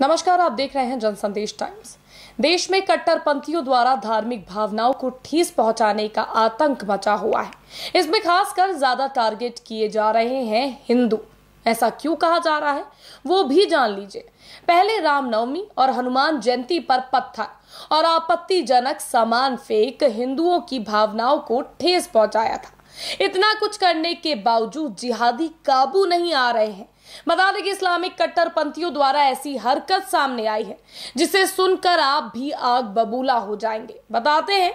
नमस्कार आप देख रहे हैं जनसंदेश टाइम्स देश में कट्टरपंथियों द्वारा धार्मिक भावनाओं को ठेस पहुंचाने का आतंक मचा हुआ है इसमें खासकर ज्यादा टारगेट किए जा रहे हैं हिंदू ऐसा क्यों कहा जा रहा है वो भी जान लीजिए पहले रामनवमी और हनुमान जयंती पर पत्थर और आपत्तिजनक सामान फेंक हिंदुओं की भावनाओं को ठेस पहुंचाया था इतना कुछ करने के बावजूद जिहादी काबू नहीं आ रहे हैं बता दें कि इस्लामिक कट्टरपंथियों द्वारा ऐसी हरकत सामने आई है जिसे सुनकर आप भी आग बबूला हो जाएंगे बताते हैं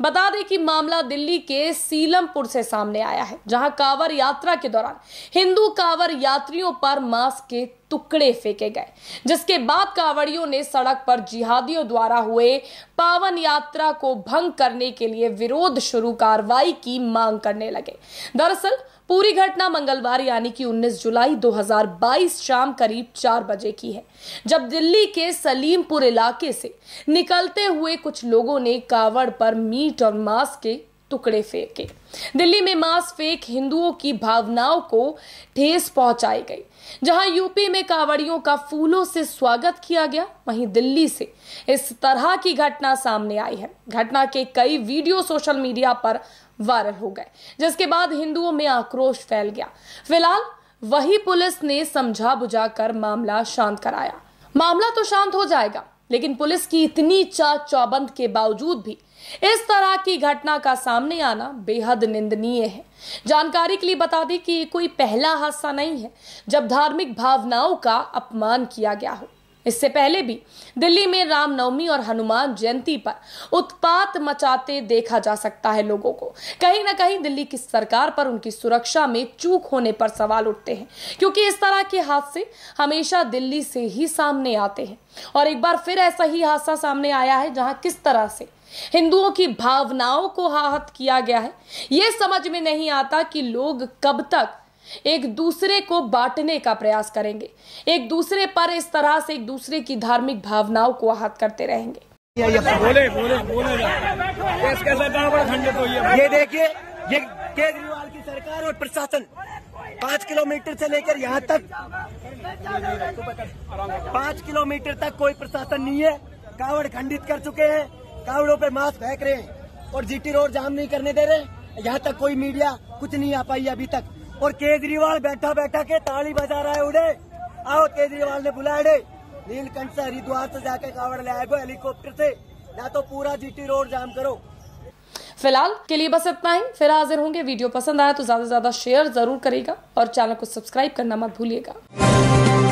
बता दें कि मामला दिल्ली के सीलमपुर से सामने आया है जहां कांवर यात्रा के दौरान हिंदू कांवर यात्रियों पर मांस के टुकड़े फेंके गए जिसके बाद कावड़ियों ने सड़क पर जिहादियों द्वारा हुए पावन यात्रा को भंग करने के लिए विरोध शुरू कार्रवाई की मांग करने लगे दरअसल पूरी घटना मंगलवार यानी कि 19 जुलाई 2022 शाम करीब चार बजे की है जब दिल्ली के सलीमपुर इलाके से निकलते हुए कुछ लोगों ने कावड़ पर मीट और मांस के टुकड़े फेंके दिल्ली में मांस फेंक हिंदुओं की भावनाओं को ठेस पहुंचाई गई जहां यूपी में कावड़ियों का फूलों से स्वागत किया गया वहीं दिल्ली से इस तरह की घटना सामने आई है घटना के कई वीडियो सोशल मीडिया पर वायरल हो गए जिसके बाद हिंदुओं में आक्रोश फैल गया फिलहाल वही पुलिस ने समझा बुझाकर मामला शांत कराया मामला तो शांत हो जाएगा लेकिन पुलिस की इतनी चा चौबंद के बावजूद भी इस तरह की घटना का सामने आना बेहद निंदनीय है जानकारी के लिए बता दें कि ये कोई पहला हादसा नहीं है जब धार्मिक भावनाओं का अपमान किया गया हो इससे पहले भी दिल्ली में रामनवमी और हनुमान जयंती पर उत्पात मचाते देखा जा सकता है लोगों को कहीं ना कहीं दिल्ली की सरकार पर उनकी सुरक्षा में चूक होने पर सवाल उठते हैं क्योंकि इस तरह के हादसे हमेशा दिल्ली से ही सामने आते हैं और एक बार फिर ऐसा ही हादसा सामने आया है जहां किस तरह से हिंदुओं की भावनाओं को आहत किया गया है ये समझ में नहीं आता कि लोग कब तक एक दूसरे को बांटने का प्रयास करेंगे एक दूसरे पर इस तरह से एक दूसरे की धार्मिक भावनाओं को आहत करते रहेंगे बोले बोले बोले ये देखिए ये केजरीवाल की सरकार और प्रशासन पाँच किलोमीटर से लेकर यहाँ तक पाँच किलोमीटर तक कोई प्रशासन नहीं है कावड़ खंडित कर चुके हैं कावड़ों पे मास्क फेंक रहे हैं और जीटी रोड जाम नहीं करने दे रहे यहाँ तक कोई मीडिया कुछ नहीं आ पाई अभी तक और केजरीवाल बैठा बैठा के ताली बजा रहा है उड़े आओ केजरीवाल ने बुलाए नीलकंठ से हरिद्वार से जाके कावड़ ले आएगा हेलीकॉप्टर से या तो पूरा जीटी रोड जाम करो फिलहाल के लिए बस इतना ही फिर हाजिर होंगे वीडियो पसंद आया तो ज्यादा से ज्यादा शेयर जरूर करेगा और चैनल को सब्सक्राइब करना मत भूलिएगा